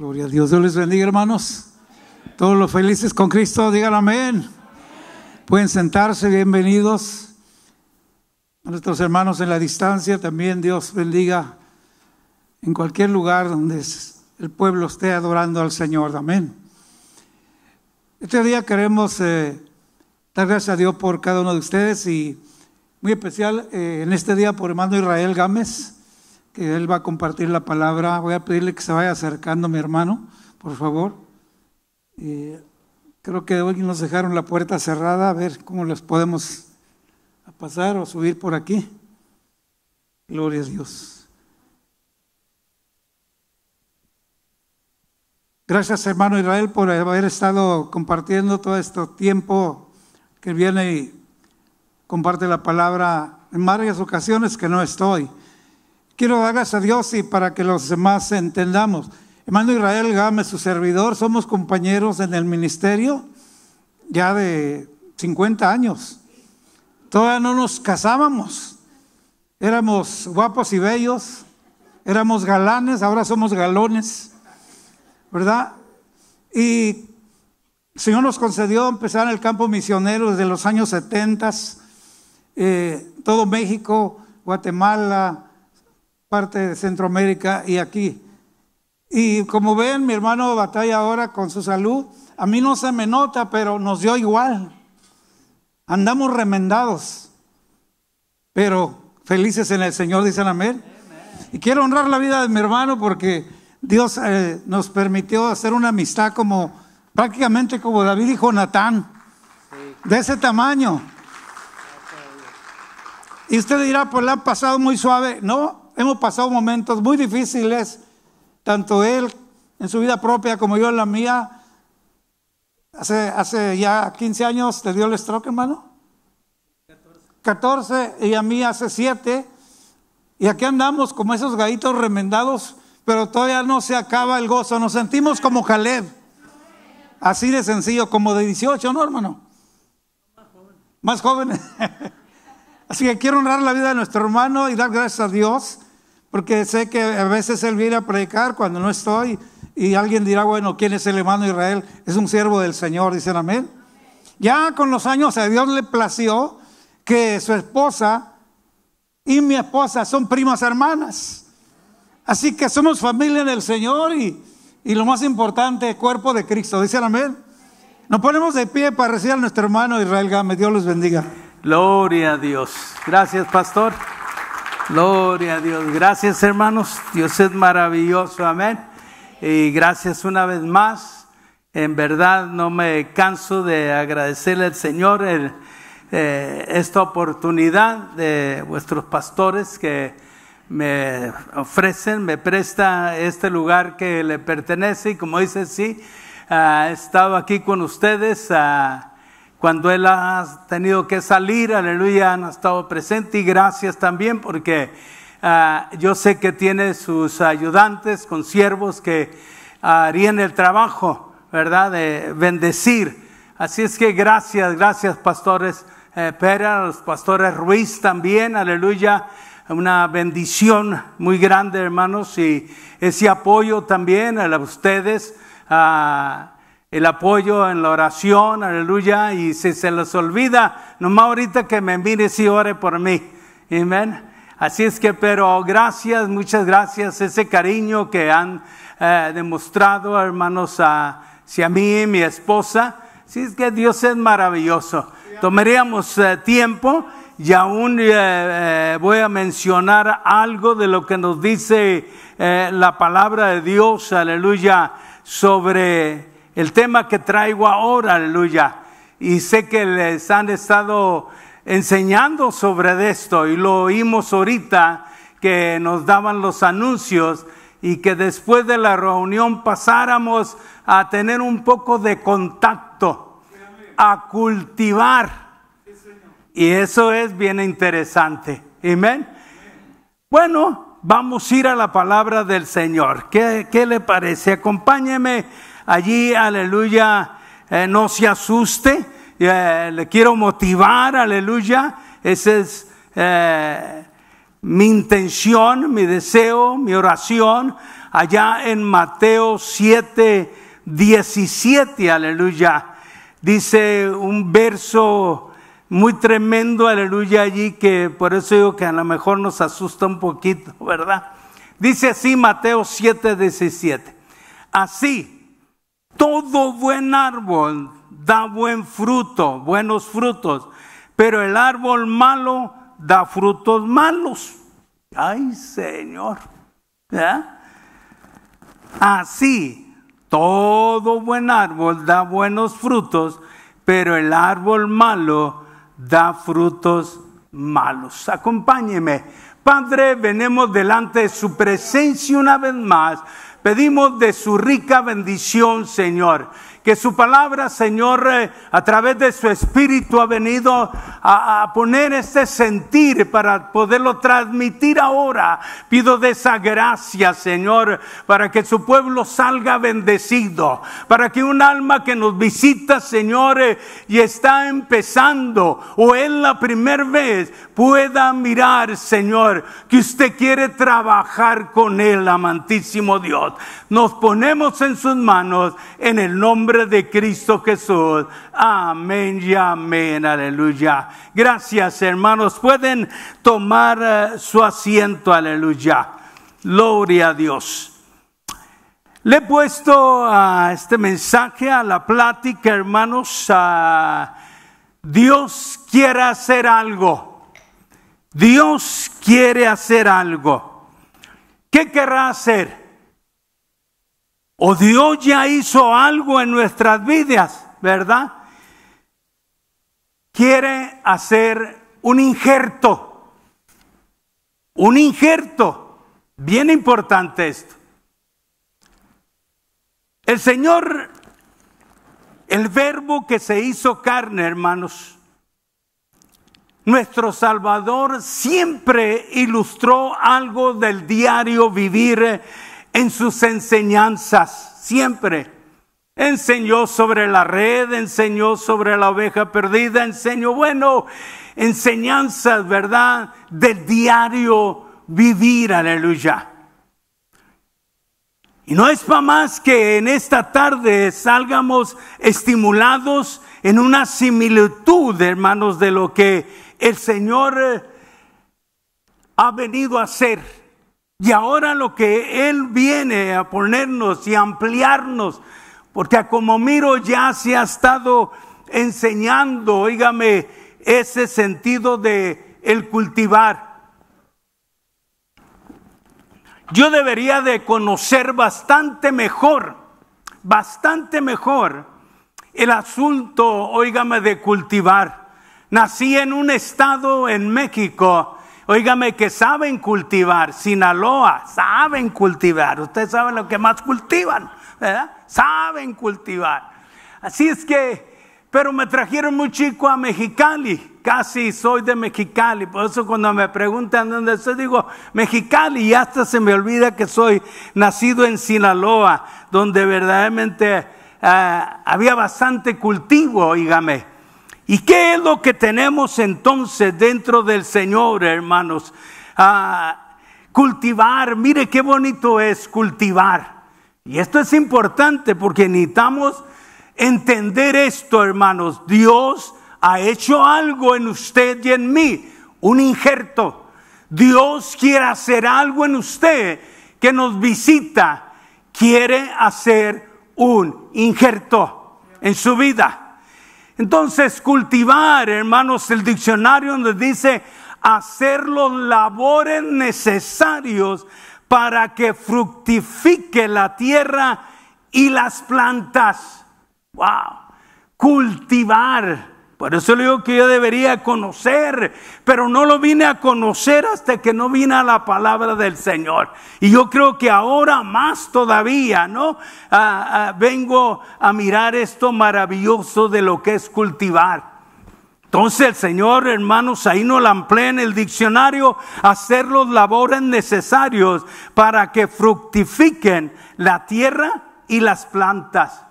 Gloria a Dios, Dios les bendiga hermanos. Todos los felices con Cristo, digan amén. Pueden sentarse, bienvenidos. A nuestros hermanos en la distancia, también Dios bendiga en cualquier lugar donde el pueblo esté adorando al Señor. Amén. Este día queremos eh, dar gracias a Dios por cada uno de ustedes y muy especial eh, en este día por hermano Israel Gámez que él va a compartir la palabra. Voy a pedirle que se vaya acercando mi hermano, por favor. creo que hoy nos dejaron la puerta cerrada, a ver cómo les podemos pasar o subir por aquí. Gloria a Dios. Gracias hermano Israel por haber estado compartiendo todo este tiempo que viene y comparte la palabra en varias ocasiones que no estoy Quiero dar gracias a Dios y para que los demás entendamos. Hermano Israel Gámez, su servidor, somos compañeros en el ministerio ya de 50 años. Todavía no nos casábamos. Éramos guapos y bellos, éramos galanes, ahora somos galones, ¿verdad? Y el Señor nos concedió empezar en el campo misionero desde los años 70, eh, todo México, Guatemala, parte de Centroamérica y aquí. Y como ven, mi hermano batalla ahora con su salud. A mí no se me nota, pero nos dio igual. Andamos remendados, pero felices en el Señor, dicen amén. Y quiero honrar la vida de mi hermano porque Dios eh, nos permitió hacer una amistad como prácticamente como David y Jonatán, de ese tamaño. Y usted dirá, pues la ha pasado muy suave. No, Hemos pasado momentos muy difíciles, tanto él en su vida propia como yo en la mía. Hace, hace ya 15 años te dio el stroke, hermano. 14 y a mí hace 7. Y aquí andamos como esos gallitos remendados, pero todavía no se acaba el gozo. Nos sentimos como Caleb. Así de sencillo, como de 18, ¿no, hermano? Más jóvenes. Así que quiero honrar la vida de nuestro hermano y dar gracias a Dios porque sé que a veces él viene a predicar cuando no estoy y alguien dirá, bueno, ¿quién es el hermano Israel? Es un siervo del Señor, dicen amén. Ya con los años a Dios le plació que su esposa y mi esposa son primas hermanas. Así que somos familia en el Señor y, lo más importante, cuerpo de Cristo. Dicen amén. Nos ponemos de pie para recibir a nuestro hermano Israel Gámez. Dios los bendiga. Gloria a Dios. Gracias, pastor. Gloria a Dios. Gracias hermanos. Dios es maravilloso. Amén. Y gracias una vez más. En verdad no me canso de agradecerle al Señor eh, esta oportunidad de vuestros pastores que me ofrecen, me presta este lugar que le pertenece y como dice, sí, ah, he estado aquí con ustedes. Ah, cuando Él ha tenido que salir, aleluya, han estado presentes y gracias también porque ah, yo sé que tiene sus ayudantes, siervos que harían el trabajo, ¿verdad?, de bendecir. Así es que gracias, gracias pastores eh, Pera, los pastores Ruiz también, aleluya. Una bendición muy grande, hermanos, y ese apoyo también a ustedes. Ah, el apoyo en la oración, aleluya, y si se les olvida, nomás ahorita que me mire si ore por mí, amén. Así es que, pero gracias, muchas gracias, ese cariño que han eh, demostrado, hermanos, a, si a mí y mi esposa, Así es que Dios es maravilloso. Tomaríamos eh, tiempo y aún eh, voy a mencionar algo de lo que nos dice la palabra de Dios, aleluya, sobre el tema que traigo ahora, aleluya. Y sé que les han estado enseñando sobre esto y lo oímos ahorita que nos daban los anuncios y que después de la reunión pasáramos a tener un poco de contacto, a cultivar. Y eso es bien interesante. Amén. Bueno, vamos a ir a la palabra del Señor. ¿Qué, qué le parece? Acompáñeme allí, aleluya, eh, no se asuste. Eh, le quiero motivar, aleluya. Esa es eh, mi intención, mi deseo, mi oración. Allá en Mateo 7, 17, aleluya. Dice un verso muy tremendo, aleluya, allí que por eso digo que a lo mejor nos asusta un poquito, ¿verdad? Dice así Mateo 7, 17. Así todo buen árbol da buen fruto, buenos frutos, pero el árbol malo da frutos malos. Ay, Señor. Así, todo buen árbol da buenos frutos, pero el árbol malo da frutos malos. Acompáñeme. Padre, venimos delante de su presencia una vez más Pedimos de su rica bendición, Señor, que su palabra, Señor, eh, a través de su espíritu ha venido a, poner este sentir para poderlo transmitir ahora. Pido de esa gracia, Señor, para que su pueblo salga bendecido, para que un alma que nos visita, Señor, eh, y está empezando o es la primera vez, pueda mirar, Señor, que usted quiere trabajar con él, amantísimo Dios. Nos ponemos en sus manos en el nombre de Cristo Jesús. Amén y amén, aleluya. Gracias, hermanos. Pueden tomar eh, su asiento, aleluya. Gloria a Dios. Le he puesto a ah, este mensaje a la plática, hermanos. Ah, Dios quiere hacer algo. Dios quiere hacer algo. ¿Qué querrá hacer? O Dios ya hizo algo en nuestras vidas, ¿verdad? Quiere hacer un injerto. Un injerto. Bien importante esto. El Señor, el verbo que se hizo carne, hermanos, nuestro Salvador siempre ilustró algo del diario vivir en sus enseñanzas, siempre. Enseñó sobre la red, enseñó sobre la oveja perdida, enseñó, bueno, enseñanzas, ¿verdad? Del diario vivir, aleluya. Y no es para más que en esta tarde salgamos estimulados en una similitud, hermanos, de lo que el Señor eh, ha venido a hacer y ahora lo que Él viene a ponernos y ampliarnos, porque a como miro ya se ha estado enseñando, oígame, ese sentido de el cultivar. Yo debería de conocer bastante mejor, bastante mejor el asunto, oígame, de cultivar. Nací en un estado en México Óigame que saben cultivar. Sinaloa, saben cultivar. Ustedes saben lo que más cultivan, ¿verdad? Saben cultivar. Así es que, pero me trajeron muy chico a Mexicali. Casi soy de Mexicali. Por eso cuando me preguntan dónde soy, digo Mexicali. Y hasta se me olvida que soy nacido en Sinaloa, donde verdaderamente... Ah, había bastante cultivo, óigame. ¿Y qué es lo que tenemos entonces dentro del Señor, hermanos? Ah, cultivar, mire qué bonito es cultivar. Y esto es importante porque necesitamos entender esto, hermanos. Dios ha hecho algo en usted y en mí, un injerto. Dios quiere hacer algo en usted que nos visita, quiere hacer un injerto en su vida. Entonces, cultivar, hermanos, el diccionario nos dice hacer los labores necesarios para que fructifique la tierra y las plantas. Wow. Cultivar. Por eso le digo que yo debería conocer, pero no lo vine a conocer hasta que no vine a la palabra del Señor. Y yo creo que ahora más todavía, ¿no? Ah, ah, vengo a mirar esto maravilloso de lo que es cultivar. Entonces el Señor, hermanos, ahí no la amplía en el diccionario, hacer los labores necesarios para que fructifiquen la tierra y las plantas.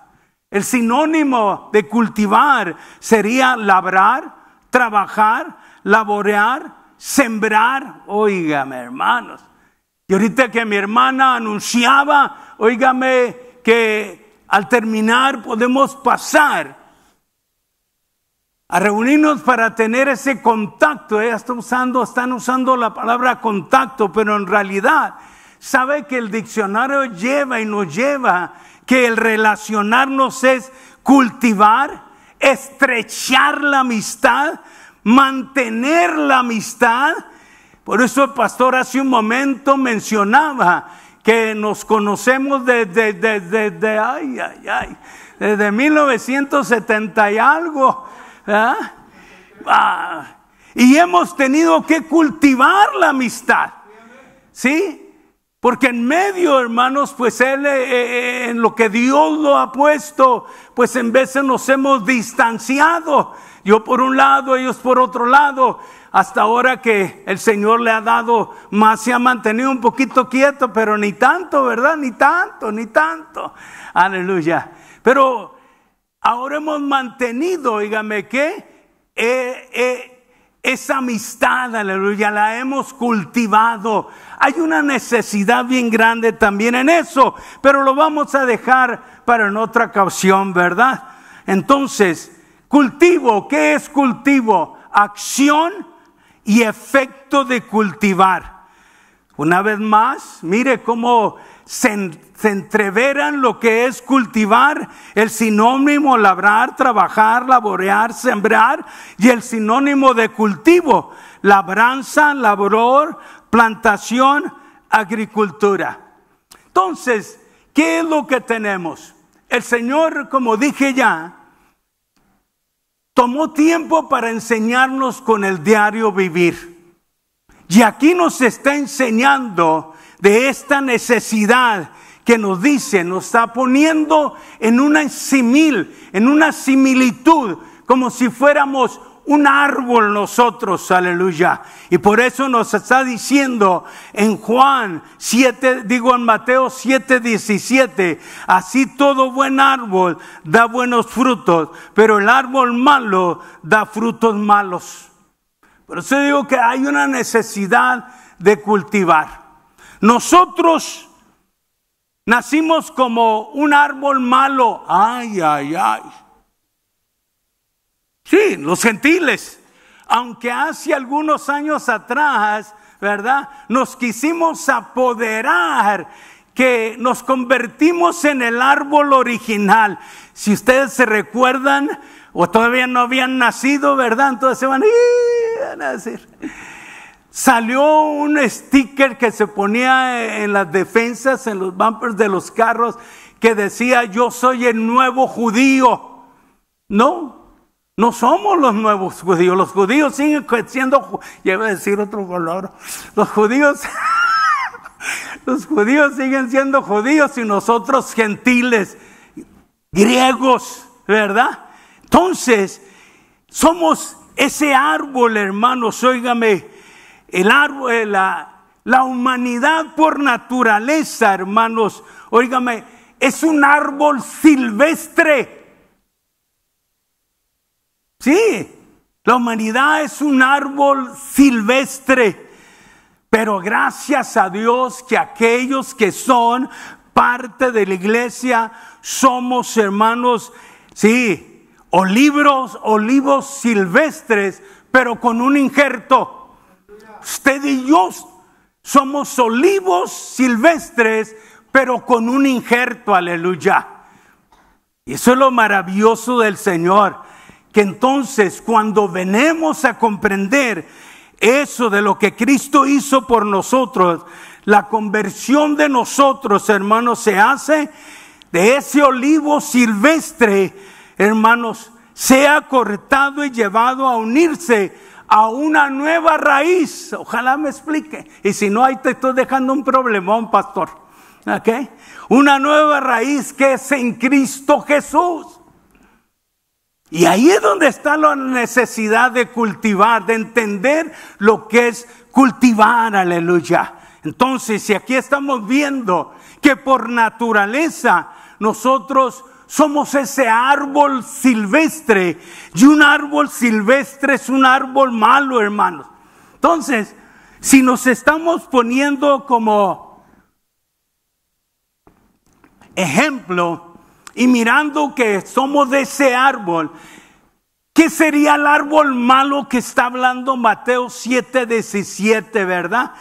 El sinónimo de cultivar sería labrar, trabajar, laborear, sembrar. Óigame, hermanos. Y ahorita que mi hermana anunciaba, óigame, que al terminar podemos pasar a reunirnos para tener ese contacto. Ella está usando, están usando la palabra contacto, pero en realidad sabe que el diccionario lleva y nos lleva que el relacionarnos es cultivar, estrechar la amistad, mantener la amistad. Por eso el pastor hace un momento mencionaba que nos conocemos desde, desde, desde, ay, ay, desde 1970 y algo. Ah, y hemos tenido que cultivar la amistad. ¿Sí? Porque en medio, hermanos, pues Él eh, eh, eh, en lo que Dios lo ha puesto, pues en veces nos hemos distanciado. Yo por un lado, ellos por otro lado. Hasta ahora que el Señor le ha dado más, se ha mantenido un poquito quieto, pero ni tanto, ¿verdad? Ni tanto, ni tanto. Aleluya. Pero ahora hemos mantenido, dígame qué, eh, eh, esa amistad, aleluya, la hemos cultivado. Hay una necesidad bien grande también en eso, pero lo vamos a dejar para en otra ocasión, ¿verdad? Entonces, cultivo, ¿qué es cultivo? Acción y efecto de cultivar. Una vez más, mire cómo se, entreveran lo que es cultivar, el sinónimo labrar, trabajar, laborear, sembrar y el sinónimo de cultivo, labranza, labor, plantación, agricultura. Entonces, ¿qué es lo que tenemos? El Señor, como dije ya, tomó tiempo para enseñarnos con el diario vivir. Y aquí nos está enseñando de esta necesidad que nos dice, nos está poniendo en una simil, en una similitud, como si fuéramos un árbol nosotros, aleluya. Y por eso nos está diciendo en Juan 7, digo en Mateo 7, 17, así todo buen árbol da buenos frutos, pero el árbol malo da frutos malos. Por eso digo que hay una necesidad de cultivar. Nosotros nacimos como un árbol malo. Ay, ay, ay. Sí, los gentiles. Aunque hace algunos años atrás, ¿verdad? Nos quisimos apoderar que nos convertimos en el árbol original. Si ustedes se recuerdan, o todavía no habían nacido, ¿verdad? Entonces se van a nacer. Salió un sticker que se ponía en las defensas, en los bumpers de los carros, que decía, yo soy el nuevo judío. No, no somos los nuevos judíos. Los judíos siguen siendo, ya a decir otro color, los judíos, los judíos siguen siendo judíos y nosotros gentiles, griegos, ¿verdad? Entonces, somos ese árbol, hermanos, óigame el árbol, eh, la, humanidad por naturaleza, hermanos, óigame, es un árbol silvestre. Sí, la humanidad es un árbol silvestre. Pero gracias a Dios que aquellos que son parte de la iglesia somos hermanos, sí, olivos, olivos silvestres, pero con un injerto usted y yo somos olivos silvestres, pero con un injerto, aleluya. Y eso es lo maravilloso del Señor, que entonces cuando venemos a comprender eso de lo que Cristo hizo por nosotros, la conversión de nosotros, hermanos, se hace de ese olivo silvestre, hermanos, sea cortado y llevado a unirse a una nueva raíz. Ojalá me explique. Y si no, ahí te estoy dejando un problemón, pastor. ¿Ok? Una nueva raíz que es en Cristo Jesús. Y ahí es donde está la necesidad de cultivar, de entender lo que es cultivar, aleluya. Entonces, si aquí estamos viendo que por naturaleza nosotros somos ese árbol silvestre. Y un árbol silvestre es un árbol malo, hermanos. Entonces, si nos estamos poniendo como ejemplo y mirando que somos de ese árbol, ¿Qué sería el árbol malo que está hablando Mateo 7, 17, verdad?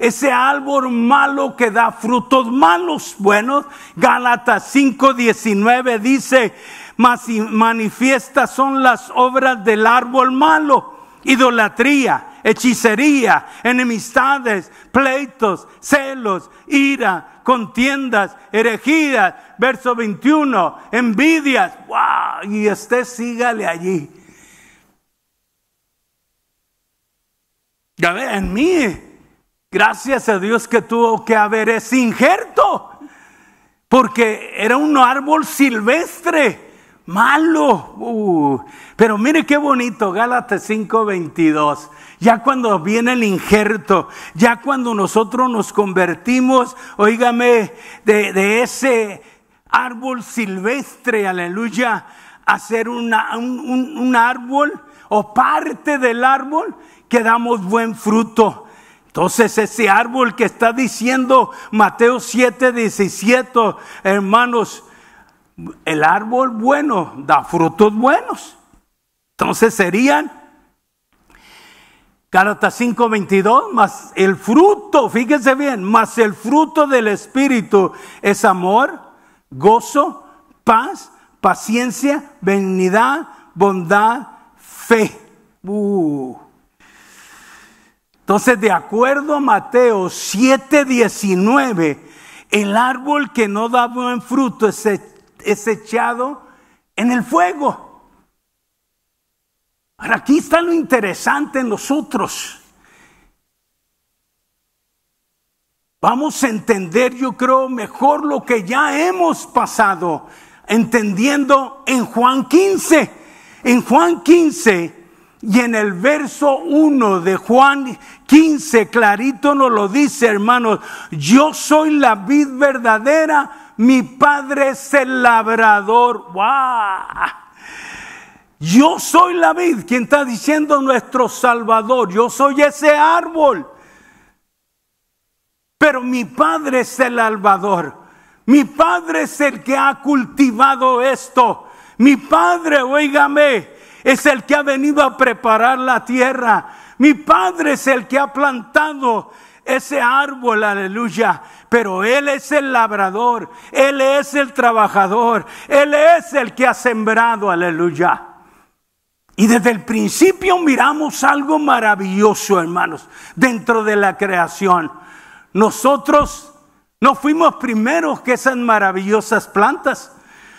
ese árbol malo que da frutos malos. Bueno, Gálatas 5:19 dice, manifiestas son las obras del árbol malo, idolatría, hechicería, enemistades, pleitos, celos, ira, contiendas, herejías, verso 21, envidias, wow, y este sígale allí. Ya ve, Gracias a Dios que tuvo que haber ese injerto, porque era un árbol silvestre, malo. Uh. Pero mire qué bonito, Gálatas 5:22. Ya cuando viene el injerto, ya cuando nosotros nos convertimos, oígame, de, ese árbol silvestre, aleluya, a ser un árbol o parte del árbol que damos buen fruto entonces ese árbol que está diciendo Mateo 7, 17, hermanos, el árbol bueno da frutos buenos. Entonces serían Gálatas 5, 22, más el fruto, fíjense bien, más el fruto del Espíritu es amor, gozo, paz, paciencia, benignidad, bondad, fe. Uh. Entonces, de acuerdo a Mateo 7:19, el árbol que no da buen fruto es, e, es echado en el fuego. Ahora aquí está lo interesante en nosotros. Vamos a entender, yo creo, mejor lo que ya hemos pasado, entendiendo en Juan 15. En Juan 15 y en el verso 1 de Juan 15, clarito nos lo dice, hermanos, yo soy la vid verdadera, mi padre es el labrador. ¡Wow! Yo soy la vid, quien está diciendo nuestro Salvador, yo soy ese árbol. Pero mi padre es el labrador, Mi padre es el que ha cultivado esto. Mi padre, oígame, es el que ha venido a preparar la tierra. Mi Padre es el que ha plantado ese árbol, aleluya. Pero Él es el labrador, Él es el trabajador, Él es el que ha sembrado, aleluya. Y desde el principio miramos algo maravilloso, hermanos, dentro de la creación. Nosotros no fuimos primeros que esas maravillosas plantas.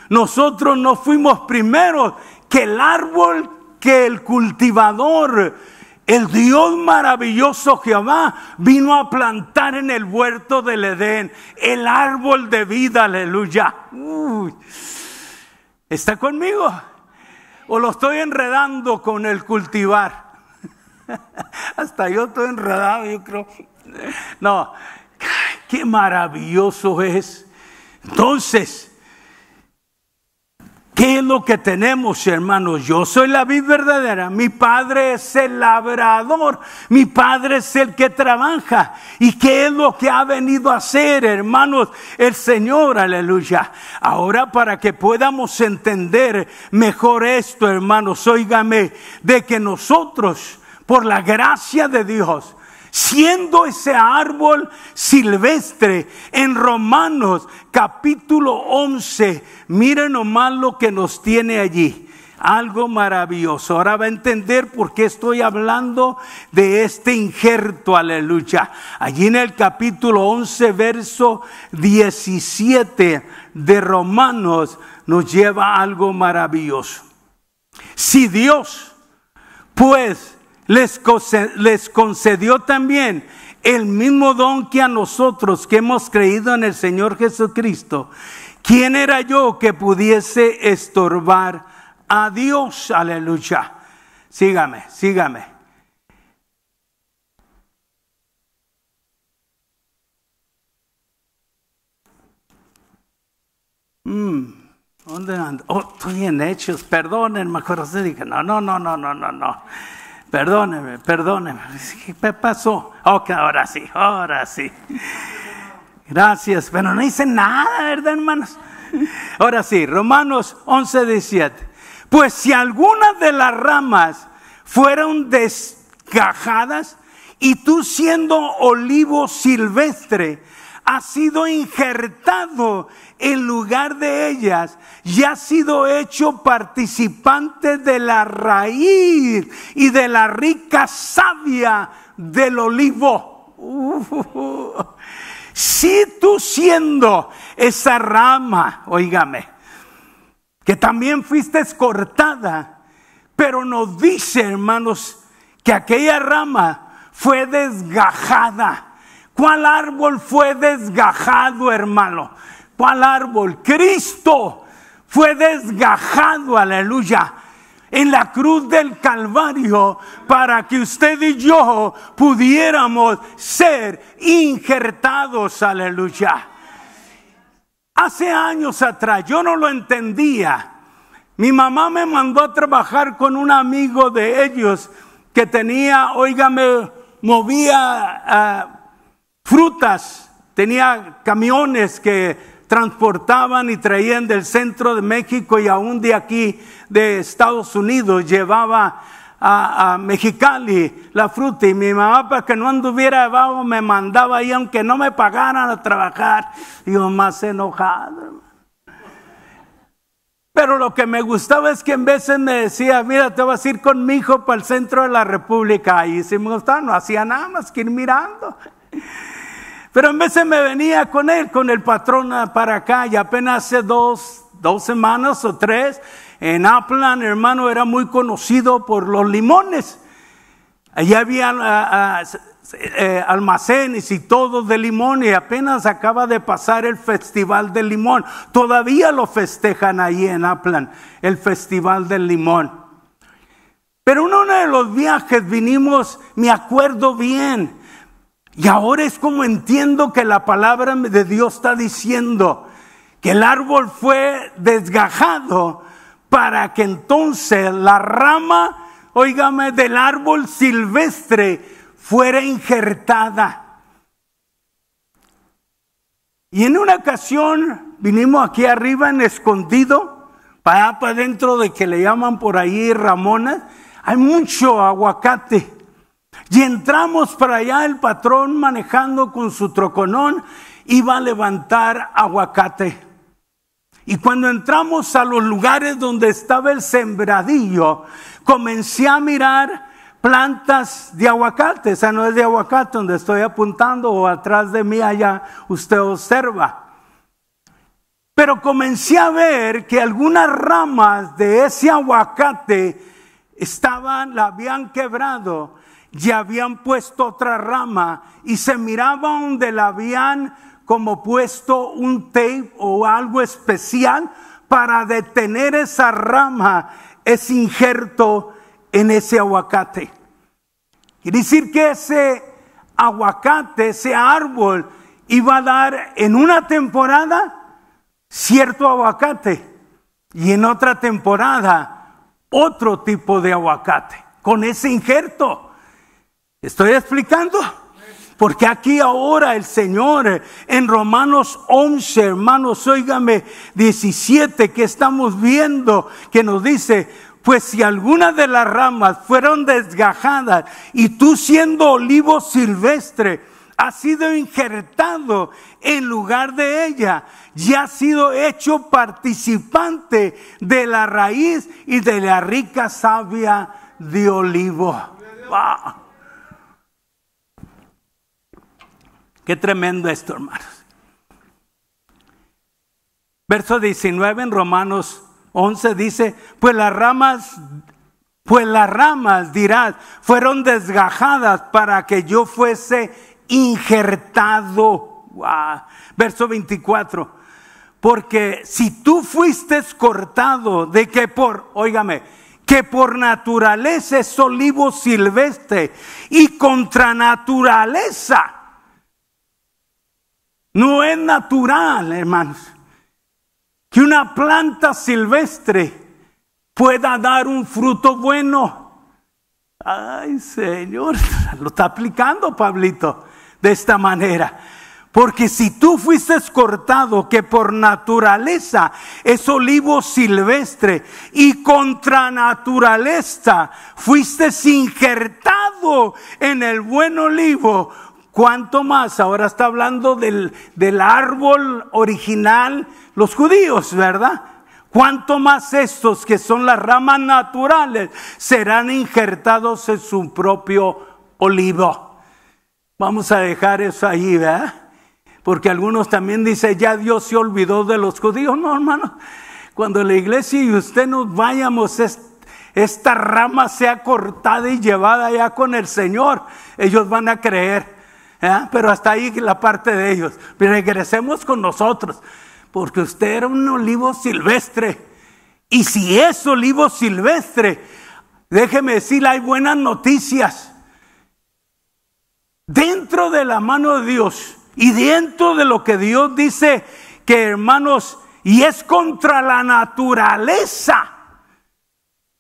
Nosotros no fuimos primeros que el árbol que el cultivador, el Dios maravilloso Jehová, vino a plantar en el huerto del Edén, el árbol de vida, aleluya. ¿Está conmigo? ¿O lo estoy enredando con el cultivar? Hasta yo estoy enredado, yo creo. No, qué maravilloso es. Entonces, ¿Qué es lo que tenemos, hermanos? Yo soy la vid verdadera, mi padre es el labrador, mi padre es el que trabaja. ¿Y qué es lo que ha venido a hacer, hermanos? El Señor, aleluya. Ahora para que podamos entender mejor esto, hermanos, óigame, de que nosotros, por la gracia de Dios, siendo ese árbol silvestre. En Romanos capítulo 11, miren nomás lo que nos tiene allí. Algo maravilloso. Ahora va a entender por qué estoy hablando de este injerto, aleluya. Allí en el capítulo 11, verso 17 de Romanos nos lleva algo maravilloso. Si Dios, pues, les, concedió también el mismo don que a nosotros que hemos creído en el Señor Jesucristo. ¿Quién era yo que pudiese estorbar a Dios? Aleluya. Sígame, sígame. Mm, ¿Dónde ando? Oh, estoy en hechos, perdón, mejor se no, no, no, no, no, no. Perdóneme, perdóneme. ¿Qué pasó? Ok, ahora sí, ahora sí. Gracias, pero no hice nada, ¿verdad, hermanos? Ahora sí, Romanos 11, 17. Pues si alguna de las ramas fueron desgajadas y tú siendo olivo silvestre, ha sido injertado en lugar de ellas y ha sido hecho participante de la raíz y de la rica savia del olivo. si tú siendo esa rama, oígame, que también fuiste cortada, pero nos dice, hermanos, que aquella rama fue desgajada ¿Cuál árbol fue desgajado, hermano? ¿Cuál árbol? Cristo fue desgajado, aleluya, en la cruz del Calvario para que usted y yo pudiéramos ser injertados, aleluya. Hace años atrás yo no lo entendía. Mi mamá me mandó a trabajar con un amigo de ellos que tenía, oígame, movía... Ah, frutas, tenía camiones que transportaban y traían del centro de México y aún de aquí, de Estados Unidos, llevaba a, Mexicali la fruta y mi mamá para que no anduviera debajo me mandaba ahí aunque no me pagaran a trabajar. Y yo más enojado. Pero lo que me gustaba es que en veces me decía, mira, te vas a ir con mi hijo para el centro de la República. Y si me gustaba, no hacía nada más que ir mirando. Pero en veces me venía con él, con el patrón ah, para acá, y apenas hace dos, semanas o tres, en Aplan, hermano, era muy conocido por los limones. Allí había ah, ah, eh, almacenes y todo de limón, y apenas acaba de pasar el Festival del Limón. Todavía lo festejan ahí en Aplan, el Festival del Limón. Pero en uno de los viajes vinimos, me acuerdo bien, y ahora es como entiendo que la palabra de Dios está diciendo que el árbol fue desgajado para que entonces la rama, oígame, del árbol silvestre fuera injertada. Y en una ocasión vinimos aquí arriba en escondido, para para adentro de que le llaman por ahí Ramona, hay mucho aguacate. Y entramos para allá el patrón manejando con su troconón, iba a levantar aguacate. Y cuando entramos a los lugares donde estaba el sembradillo, comencé a mirar plantas de aguacate. O sea, no es de aguacate donde estoy apuntando o atrás de mí allá usted observa. Pero comencé a ver que algunas ramas de ese aguacate estaban, la habían quebrado ya habían puesto otra rama y se miraba donde la habían como puesto un tape o algo especial para detener esa rama, ese injerto en ese aguacate. Quiere decir que ese aguacate, ese árbol, iba a dar en una temporada cierto aguacate y en otra temporada otro tipo de aguacate, con ese injerto. ¿Estoy explicando? Porque aquí ahora el Señor en Romanos 11, hermanos, óigame, 17 que estamos viendo, que nos dice, pues si alguna de las ramas fueron desgajadas y tú siendo olivo silvestre, has sido injertado en lugar de ella, ya has sido hecho participante de la raíz y de la rica savia de olivo. Qué tremendo esto, hermanos. Verso 19 en Romanos 11 dice, pues las ramas, pues las ramas, dirás, fueron desgajadas para que yo fuese injertado. Verso 24, porque si tú fuiste cortado de que por, óigame, que por naturaleza es olivo silvestre y contra naturaleza no es natural, hermanos, que una planta silvestre pueda dar un fruto bueno. Ay, Señor, lo está aplicando Pablito de esta manera. Porque si tú fuiste cortado, que por naturaleza es olivo silvestre, y contra naturaleza fuiste injertado en el buen olivo, ¿Cuánto más? Ahora está hablando del, árbol original, los judíos, ¿verdad? ¿Cuánto más estos que son las ramas naturales serán injertados en su propio olivo? Vamos a dejar eso ahí, ¿verdad? Porque algunos también dicen, ya Dios se olvidó de los judíos. No, hermano, cuando la iglesia y usted nos vayamos, esta rama sea cortada y llevada ya con el Señor, ellos van a creer. ¿Eh? Pero hasta ahí la parte de ellos. Regresemos con nosotros, porque usted era un olivo silvestre. Y si es olivo silvestre, déjeme decirle, hay buenas noticias. Dentro de la mano de Dios y dentro de lo que Dios dice que hermanos, y es contra la naturaleza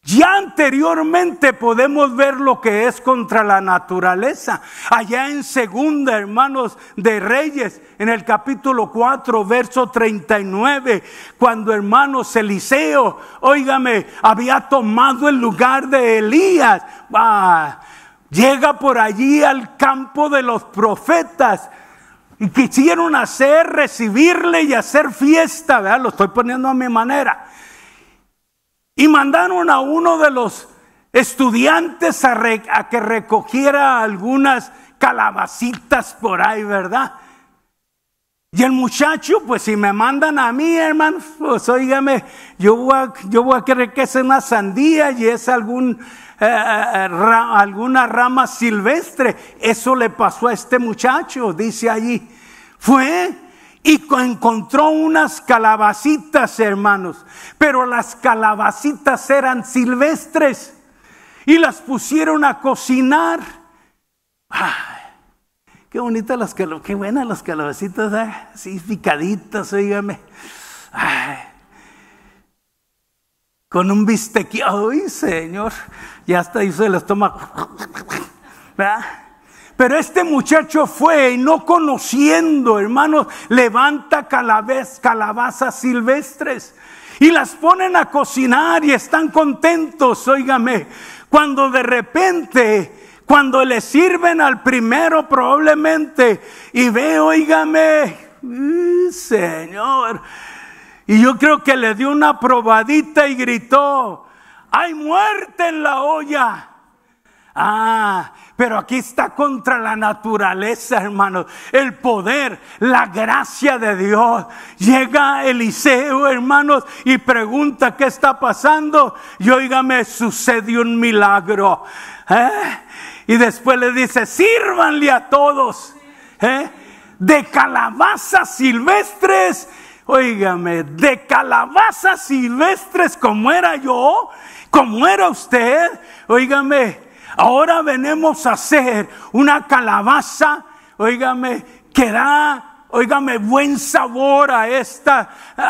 ya anteriormente podemos ver lo que es contra la naturaleza. Allá en segunda, hermanos de Reyes, en el capítulo 4, verso 39, cuando hermanos Eliseo, óigame, había tomado el lugar de Elías, va ah, llega por allí al campo de los profetas. Y quisieron hacer, recibirle y hacer fiesta, Lo estoy poniendo a mi manera. Y mandaron a uno de los estudiantes a, que recogiera algunas calabacitas por ahí, ¿verdad? Y el muchacho, pues si me mandan a mí, hermano, pues óigame, yo voy a, yo voy a que es una sandía y es eh, eh, eh, alguna rama silvestre. Eso le pasó a este muchacho, dice allí. Fue y encontró unas calabacitas, hermanos, pero las calabacitas eran silvestres y las pusieron a cocinar. Qué bonitas las calabacitas, qué buenas las calabacitas, así ¿eh? picaditas, oígame. Con un bistec, ¡ay, Señor! Ya hasta hizo el estómago. ¿Verdad? Pero este muchacho fue y no conociendo, hermanos, levanta calabazas silvestres y las ponen a cocinar y están contentos, óigame, cuando de repente cuando le sirven al primero probablemente y ve, oígame, mm, Señor. Y yo creo que le dio una probadita y gritó, hay muerte en la olla. Ah, pero aquí está contra la naturaleza, hermanos. El poder, la gracia de Dios. Llega Eliseo, hermanos, y pregunta qué está pasando. Y óigame, sucede un milagro. ¿eh? Y después le dice, sírvanle a todos. ¿eh? De calabazas silvestres. Óigame, de calabazas silvestres como era yo, como era usted. Óigame Ahora venimos a hacer una calabaza, óigame, que da, óigame, buen sabor a este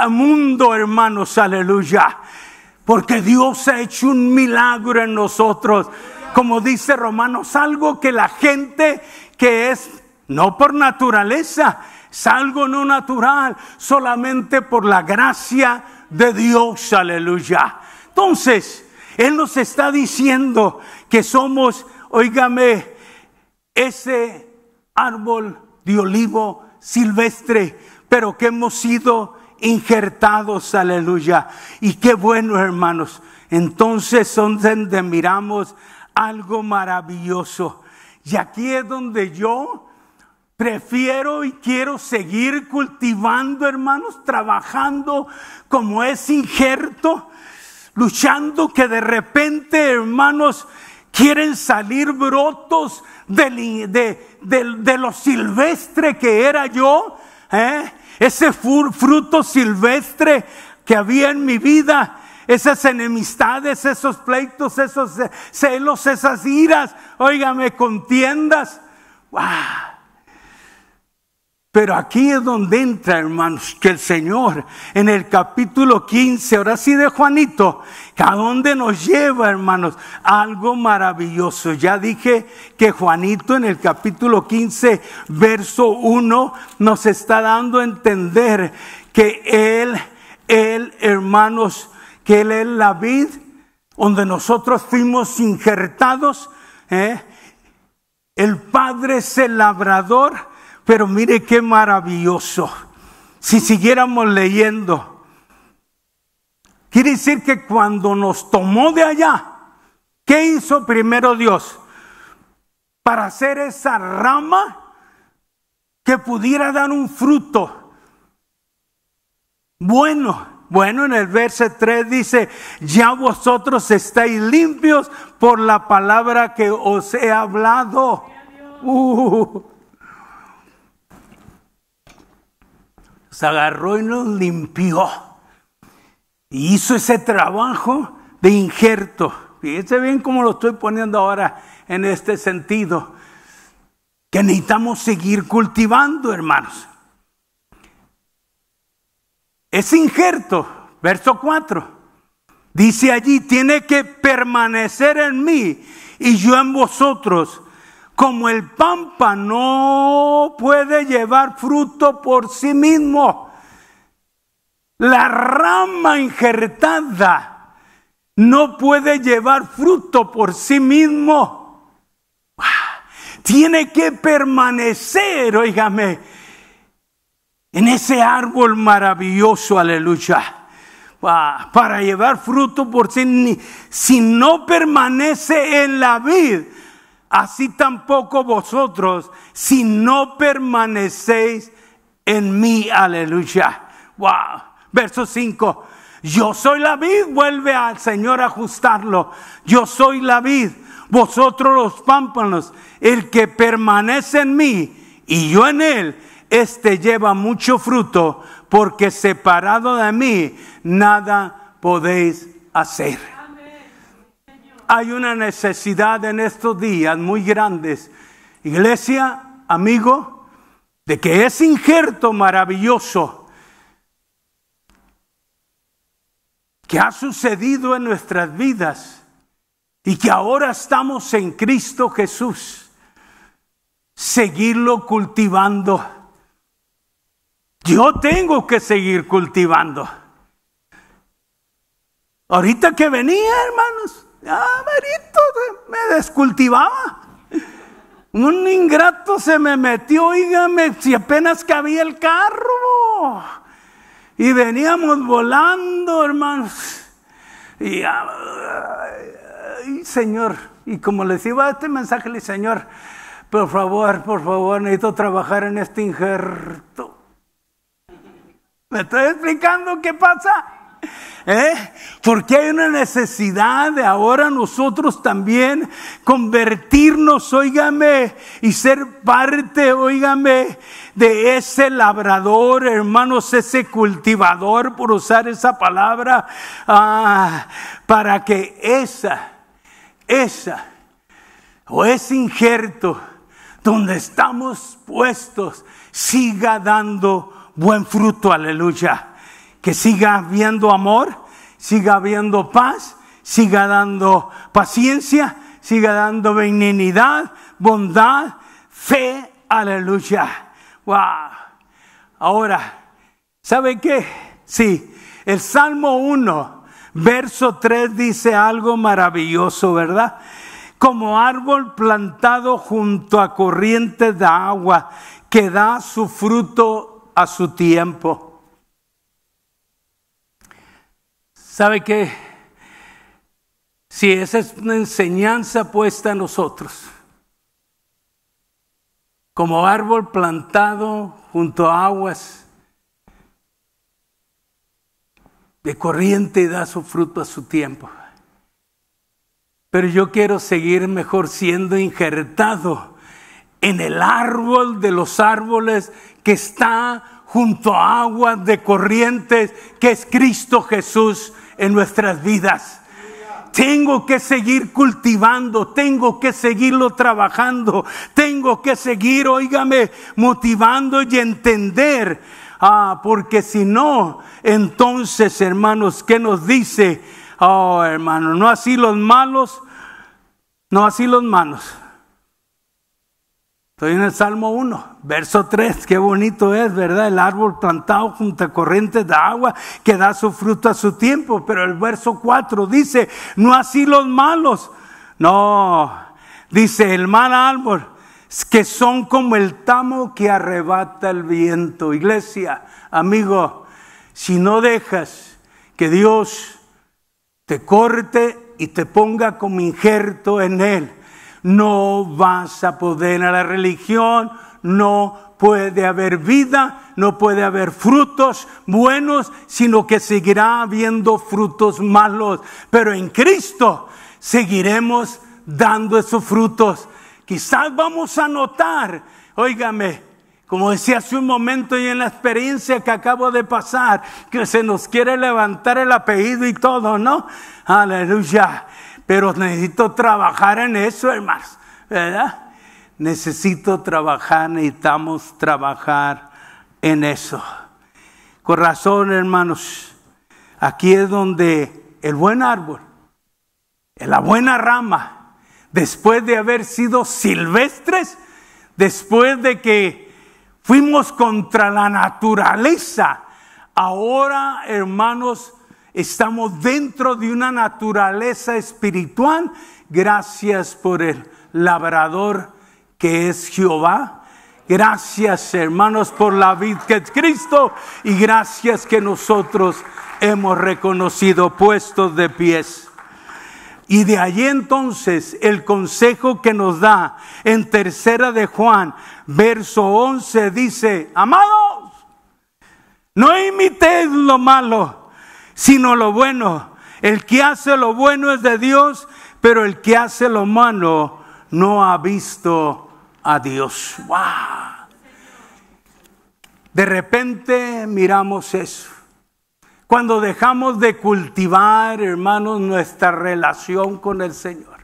mundo, hermanos, aleluya. Porque Dios ha hecho un milagro en nosotros. Como dice Romanos, algo que la gente que es, no por naturaleza, es algo no natural, solamente por la gracia de Dios, aleluya. Entonces, Él nos está diciendo que somos, oígame, ese árbol de olivo silvestre, pero que hemos sido injertados, aleluya. Y qué bueno, hermanos. Entonces son donde miramos algo maravilloso. Y aquí es donde yo prefiero y quiero seguir cultivando, hermanos, trabajando como es injerto, luchando que de repente, hermanos, Quieren salir brotos de, de, lo silvestre que era yo. ¿eh? Ese fruto silvestre que había en mi vida. Esas enemistades, esos pleitos, esos celos, esas iras. Óigame, contiendas. Pero aquí es donde entra, hermanos, que el Señor en el capítulo 15, ahora sí de Juanito, a dónde nos lleva, hermanos, algo maravilloso. Ya dije que Juanito en el capítulo 15, verso 1, nos está dando a entender que Él, Él, hermanos, que Él es la vid donde nosotros fuimos injertados. ¿eh? El Padre es el labrador pero mire qué maravilloso. Si siguiéramos leyendo, quiere decir que cuando nos tomó de allá, ¿qué hizo primero Dios? Para hacer esa rama que pudiera dar un fruto. Bueno, bueno, en el verso 3 dice, ya vosotros estáis limpios por la palabra que os he hablado. Uh. se agarró y nos limpió. Y hizo ese trabajo de injerto. Fíjense bien cómo lo estoy poniendo ahora en este sentido. Que necesitamos seguir cultivando, hermanos. Es injerto, verso 4. Dice allí, tiene que permanecer en mí y yo en vosotros como el pampa no puede llevar fruto por sí mismo, la rama injertada no puede llevar fruto por sí mismo. Tiene que permanecer, oígame, en ese árbol maravilloso, aleluya, para llevar fruto por sí. Si no permanece en la vid, así tampoco vosotros si no permanecéis en mí. Aleluya. Wow. Verso 5. Yo soy la vid, vuelve al Señor a ajustarlo. Yo soy la vid, vosotros los pámpanos. El que permanece en mí y yo en él, este lleva mucho fruto, porque separado de mí nada podéis hacer. Hay una necesidad en estos días muy grandes. Iglesia, amigo, de que ese injerto maravilloso que ha sucedido en nuestras vidas y que ahora estamos en Cristo Jesús, seguirlo cultivando. Yo tengo que seguir cultivando. Ahorita que venía, hermanos, Ah, marito, me descultivaba. Un ingrato se me metió, oígame, si apenas cabía el carro. Y veníamos volando, hermanos. Y, Señor, y como les iba a este mensaje, le dije, Señor, por favor, por favor, necesito trabajar en este injerto. ¿Me estoy explicando qué pasa? ¿Eh? Porque hay una necesidad de ahora nosotros también convertirnos, óigame, y ser parte, óigame, de ese labrador, hermanos, ese cultivador, por usar esa palabra, ah, para que esa, esa, o ese injerto donde estamos puestos, siga dando buen fruto, aleluya que siga habiendo amor, siga habiendo paz, siga dando paciencia, siga dando benignidad, bondad, fe, aleluya. Wow. Ahora, ¿sabe qué? Sí, el Salmo 1, verso 3 dice algo maravilloso, ¿verdad? Como árbol plantado junto a corrientes de agua que da su fruto a su tiempo ¿Sabe qué? Si esa es una enseñanza puesta a nosotros, como árbol plantado junto a aguas de corriente da su fruto a su tiempo. Pero yo quiero seguir mejor siendo injertado en el árbol de los árboles que está junto a aguas de corrientes, que es Cristo Jesús en nuestras vidas. Tengo que seguir cultivando, tengo que seguirlo trabajando, tengo que seguir, óigame, motivando y entender. Ah, porque si no, entonces, hermanos, ¿qué nos dice? Oh, hermano, no así los malos, no así los malos, Estoy en el Salmo 1, verso 3. Qué bonito es, ¿verdad? El árbol plantado junto a corrientes de agua que da su fruto a su tiempo. Pero el verso 4 dice, no así los malos. No, dice el mal árbol, que son como el tamo que arrebata el viento. Iglesia, amigo, si no dejas que Dios te corte y te ponga como injerto en él, no vas a poder. A la religión no puede haber vida, no puede haber frutos buenos, sino que seguirá habiendo frutos malos. Pero en Cristo seguiremos dando esos frutos. Quizás vamos a notar, óigame, como decía hace un momento y en la experiencia que acabo de pasar, que se nos quiere levantar el apellido y todo, ¿no? Aleluya. Pero necesito trabajar en eso, hermanos, ¿verdad? Necesito trabajar, necesitamos trabajar en eso. Con razón, hermanos, aquí es donde el buen árbol, la buena rama, después de haber sido silvestres, después de que fuimos contra la naturaleza, ahora, hermanos, Estamos dentro de una naturaleza espiritual. Gracias por el labrador que es Jehová. Gracias hermanos por la vida que es Cristo y gracias que nosotros hemos reconocido puestos de pies. Y de allí entonces el consejo que nos da en tercera de Juan, verso 11, dice, amados, no imitéis lo malo sino lo bueno. El que hace lo bueno es de Dios, pero el que hace lo malo no ha visto a Dios. ¡Wow! De repente miramos eso. Cuando dejamos de cultivar, hermanos, nuestra relación con el Señor.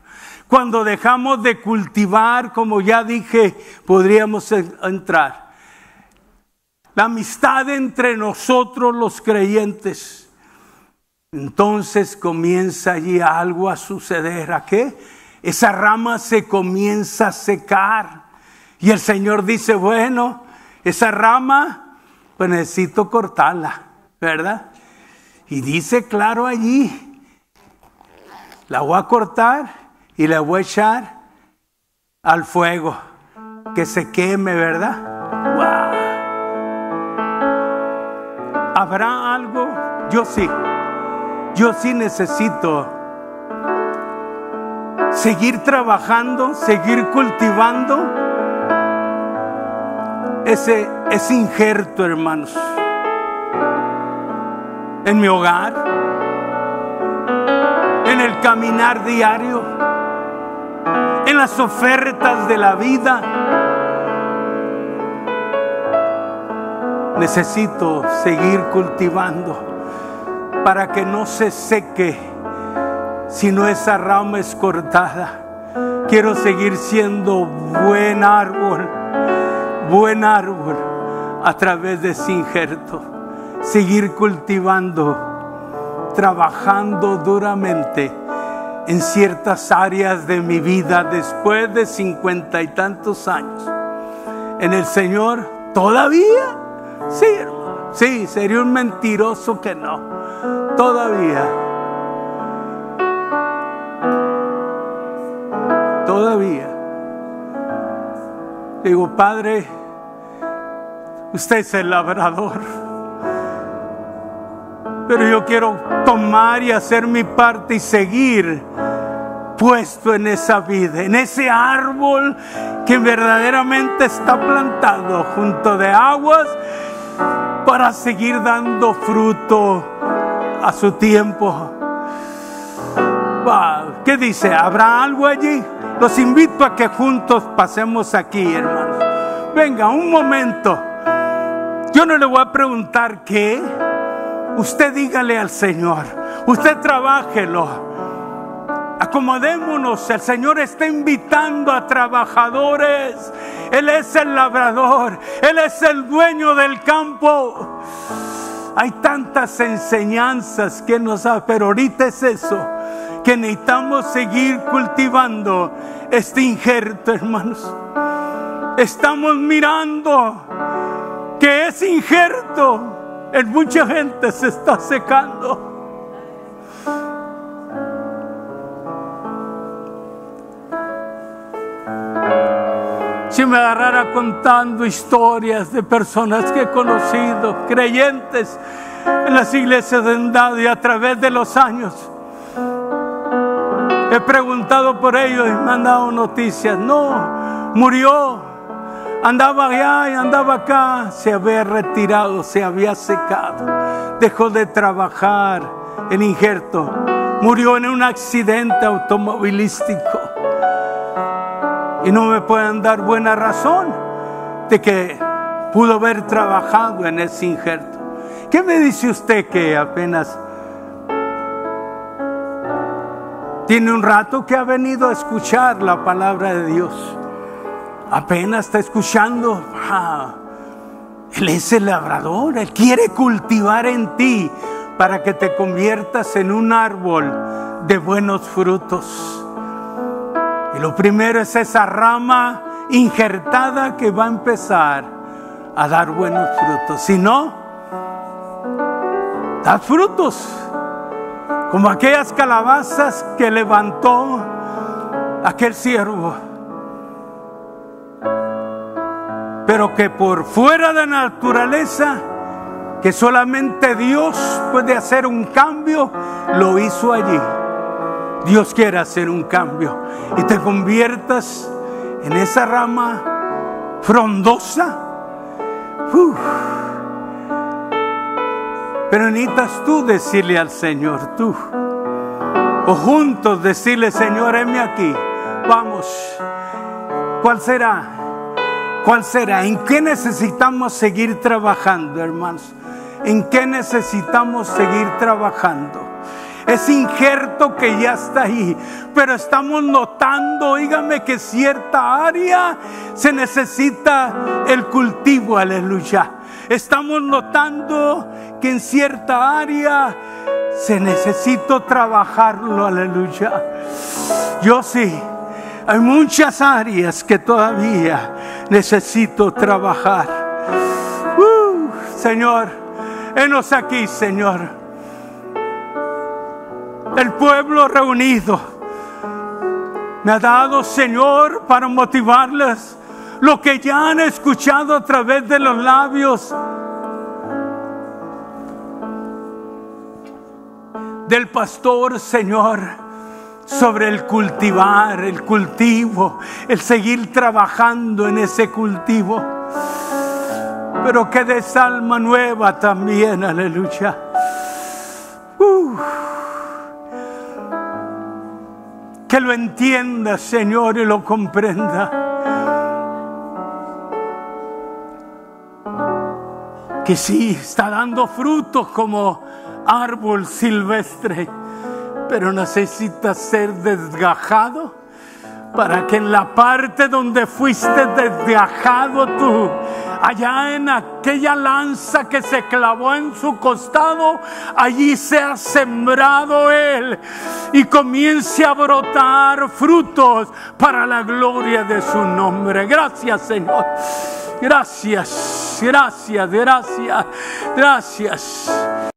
Cuando dejamos de cultivar, como ya dije, podríamos entrar. La amistad entre nosotros los creyentes entonces comienza allí algo a suceder. ¿A qué? Esa rama se comienza a secar. Y el Señor dice, bueno, esa rama, pues necesito cortarla, ¿verdad? Y dice claro allí, la voy a cortar y la voy a echar al fuego, que se queme, ¿verdad? ¿Habrá algo? Yo sí yo sí necesito seguir trabajando, seguir cultivando ese, ese injerto, hermanos, en mi hogar, en el caminar diario, en las ofertas de la vida. Necesito seguir cultivando para que no se seque, sino esa rama es cortada. Quiero seguir siendo buen árbol, buen árbol a través de ese injerto. Seguir cultivando, trabajando duramente en ciertas áreas de mi vida después de cincuenta y tantos años. En el Señor todavía, sí, Sí, sería un mentiroso que no. Todavía. Todavía. Digo, Padre, usted es el labrador. Pero yo quiero tomar y hacer mi parte y seguir puesto en esa vida, en ese árbol que verdaderamente está plantado junto de aguas para seguir dando fruto a su tiempo. ¿Qué dice? ¿Habrá algo allí? Los invito a que juntos pasemos aquí, hermanos. Venga, un momento. Yo no le voy a preguntar qué. Usted dígale al Señor. Usted trabájelo. Acomodémonos, el Señor está invitando a trabajadores. Él es el labrador, Él es el dueño del campo. Hay tantas enseñanzas que nos da, pero ahorita es eso, que necesitamos seguir cultivando este injerto, hermanos. Estamos mirando que ese injerto en mucha gente se está secando. Si me agarrara contando historias de personas que he conocido, creyentes en las iglesias de Endado y a través de los años, he preguntado por ellos y me han dado noticias. No, murió, andaba allá y andaba acá, se había retirado, se había secado, dejó de trabajar en injerto, murió en un accidente automovilístico y no me pueden dar buena razón de que pudo haber trabajado en ese injerto. ¿Qué me dice usted que apenas tiene un rato que ha venido a escuchar la palabra de Dios? Apenas está escuchando. él es el labrador, Él quiere cultivar en ti para que te conviertas en un árbol de buenos frutos. Y lo primero es esa rama injertada que va a empezar a dar buenos frutos. Si no, da frutos. Como aquellas calabazas que levantó aquel siervo. Pero que por fuera de la naturaleza, que solamente Dios puede hacer un cambio, lo hizo allí. Dios quiere hacer un cambio y te conviertas en esa rama frondosa. Pero necesitas tú decirle al Señor, tú, o juntos decirle, Señor, heme aquí, vamos, ¿cuál será? ¿Cuál será? ¿En qué necesitamos seguir trabajando, hermanos? ¿En qué necesitamos seguir trabajando? Es injerto que ya está ahí. Pero estamos notando, oígame, que cierta área se necesita el cultivo, aleluya. Estamos notando que en cierta área se necesita trabajarlo, aleluya. Yo sí. Hay muchas áreas que todavía necesito trabajar. Uh, Señor, enos aquí, Señor el pueblo reunido. Me ha dado, Señor, para motivarles lo que ya han escuchado a través de los labios del pastor, Señor, sobre el cultivar, el cultivo, el seguir trabajando en ese cultivo. Pero que des alma nueva también, aleluya. que lo entienda, Señor, y lo comprenda. Que sí, está dando frutos como árbol silvestre, pero necesita ser desgajado para que en la parte donde fuiste desgajado tú, allá en aquella lanza que se clavó en su costado, allí se ha sembrado Él y comience a brotar frutos para la gloria de su nombre. Gracias Señor. Gracias, gracias, gracias, gracias.